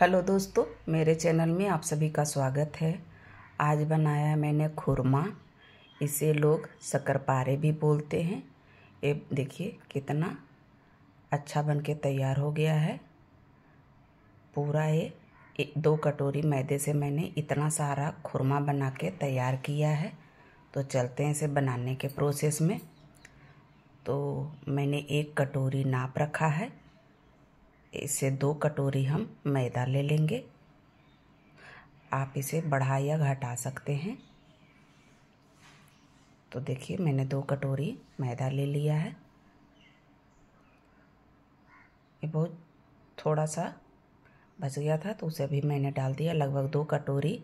hello दोस्तों मेरे channel में आप सभी का स्वागत है आज बनाया मैंने खुरमा इसे लोग शकरपारे भी बोलते हैं ये देखिए कितना अच्छा बन के तैयार हो गया है पूरा ये दो कटोरी मैदे से मैंने इतना सारा खुरमा बना के तैयार किया है तो चलते हैं इसे बनाने के प्रोसेस में तो मैंने एक कटोरी नाप रखा है इसे दो कटोरी हम मैदा ले लेंगे आप इसे बढ़ा या घटा सकते हैं तो देखिए मैंने दो कटोरी मैदा ले लिया है ये बहुत थोड़ा सा बच गया था तो उसे भी मैंने डाल दिया लगभग दो कटोरी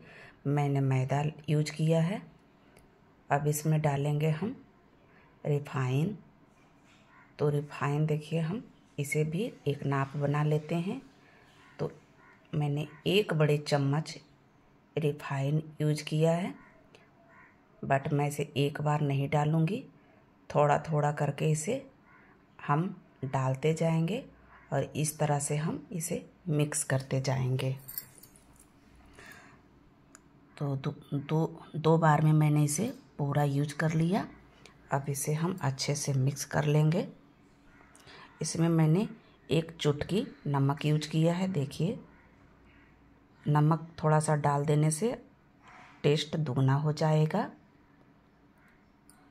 मैंने मैदा यूज किया है अब इसमें डालेंगे हम रिफाइन तो रिफाइन देखिए हम इसे भी एक नाप बना लेते हैं तो मैंने एक बड़े चम्मच रिफाइन यूज किया है बट मैं इसे एक बार नहीं डालूँगी थोड़ा थोड़ा करके इसे हम डालते जाएंगे और इस तरह से हम इसे मिक्स करते जाएंगे तो दो दो, दो बार में मैंने इसे पूरा यूज कर लिया अब इसे हम अच्छे से मिक्स कर लेंगे इसमें मैंने एक चुटकी नमक यूज किया है देखिए नमक थोड़ा सा डाल देने से टेस्ट दोगुना हो जाएगा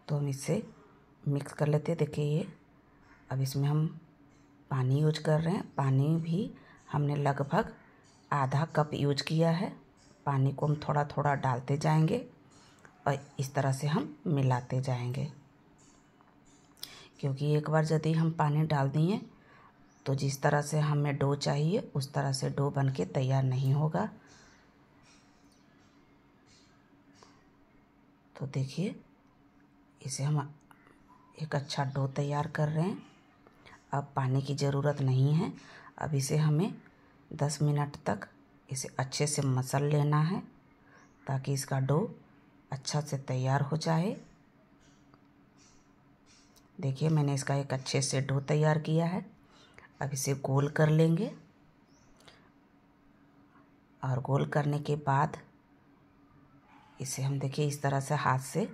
तो हम इसे मिक्स कर लेते हैं देखिए ये अब इसमें हम पानी यूज कर रहे हैं पानी भी हमने लगभग आधा कप यूज किया है पानी को हम थोड़ा थोड़ा डालते जाएंगे और इस तरह से हम मिलाते जाएंगे क्योंकि एक बार यदि हम पानी डाल दिए तो जिस तरह से हमें डो चाहिए उस तरह से डो बन के तैयार नहीं होगा तो देखिए इसे हम एक अच्छा डो तैयार कर रहे हैं अब पानी की ज़रूरत नहीं है अब इसे हमें दस मिनट तक इसे अच्छे से मसल लेना है ताकि इसका डो अच्छा से तैयार हो जाए देखिए मैंने इसका एक अच्छे से डो तैयार किया है अब इसे गोल कर लेंगे और गोल करने के बाद इसे हम देखिए इस तरह से हाथ से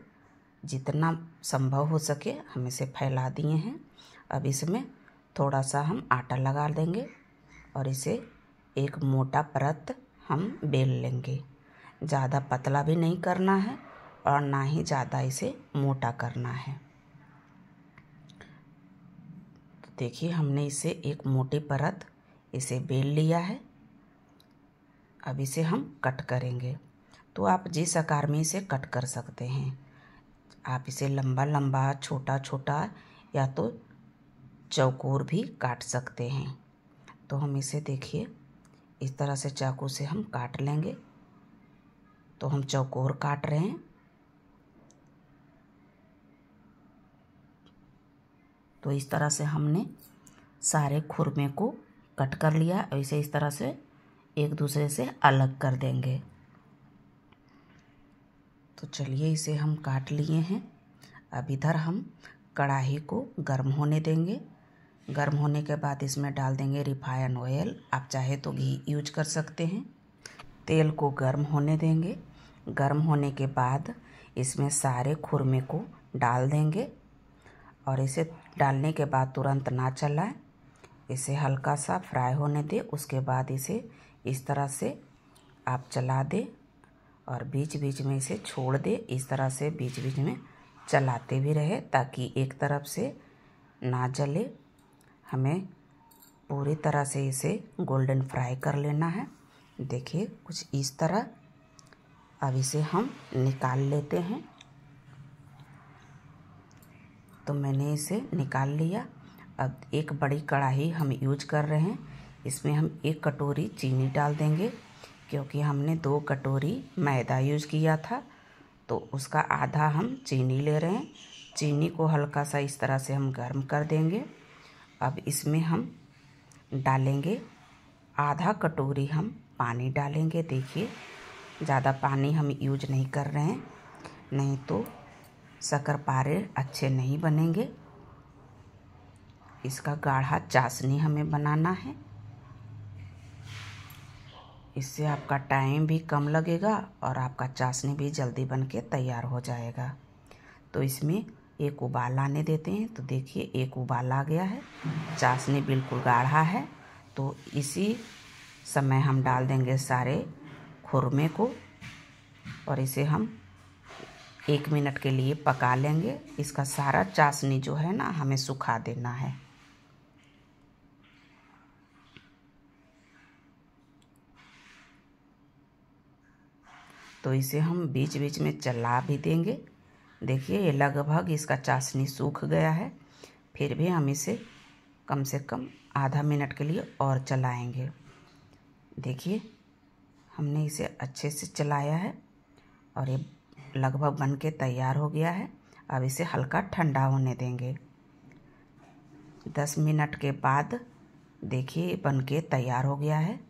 जितना संभव हो सके हम इसे फैला दिए हैं अब इसमें थोड़ा सा हम आटा लगा देंगे और इसे एक मोटा परत हम बेल लेंगे ज़्यादा पतला भी नहीं करना है और ना ही ज़्यादा इसे मोटा करना है देखिए हमने इसे एक मोटी परत इसे बेल लिया है अब इसे हम कट करेंगे तो आप जिस आकार में इसे कट कर सकते हैं आप इसे लंबा लंबा छोटा छोटा या तो चौकोर भी काट सकते हैं तो हम इसे देखिए इस तरह से चाकू से हम काट लेंगे तो हम चौकोर काट रहे हैं तो इस तरह से हमने सारे खुरमे को कट कर लिया ऐसे इस तरह से एक दूसरे से अलग कर देंगे तो चलिए इसे हम काट लिए हैं अब इधर हम कढ़ाही को गर्म होने देंगे गर्म होने के बाद इसमें डाल देंगे रिफाइन ऑयल आप चाहे तो घी यूज कर सकते हैं तेल को गर्म होने देंगे गर्म होने के बाद इसमें सारे खुरमे को डाल देंगे और इसे डालने के बाद तुरंत ना चलाएं इसे हल्का सा फ्राई होने दें उसके बाद इसे इस तरह से आप चला दें और बीच बीच में इसे छोड़ दें इस तरह से बीच बीच में चलाते भी रहे ताकि एक तरफ से ना जले हमें पूरी तरह से इसे गोल्डन फ्राई कर लेना है देखिए कुछ इस तरह अब इसे हम निकाल लेते हैं तो मैंने इसे निकाल लिया अब एक बड़ी कढ़ाई हम यूज कर रहे हैं इसमें हम एक कटोरी चीनी डाल देंगे क्योंकि हमने दो कटोरी मैदा यूज किया था तो उसका आधा हम चीनी ले रहे हैं चीनी को हल्का सा इस तरह से हम गर्म कर देंगे अब इसमें हम डालेंगे आधा कटोरी हम पानी डालेंगे देखिए ज़्यादा पानी हम यूज नहीं कर रहे हैं नहीं तो शकर पारे अच्छे नहीं बनेंगे इसका गाढ़ा चाशनी हमें बनाना है इससे आपका टाइम भी कम लगेगा और आपका चाशनी भी जल्दी बन के तैयार हो जाएगा तो इसमें एक उबाल आने देते हैं तो देखिए एक उबाल आ गया है चाशनी बिल्कुल गाढ़ा है तो इसी समय हम डाल देंगे सारे खुरमे को और इसे हम एक मिनट के लिए पका लेंगे इसका सारा चाशनी जो है ना हमें सुखा देना है तो इसे हम बीच बीच में चला भी देंगे देखिए ये लगभग इसका चाशनी सूख गया है फिर भी हम इसे कम से कम आधा मिनट के लिए और चलाएंगे देखिए हमने इसे अच्छे से चलाया है और ये लगभग बन के तैयार हो गया है अब इसे हल्का ठंडा होने देंगे दस मिनट के बाद देखिए बन के तैयार हो गया है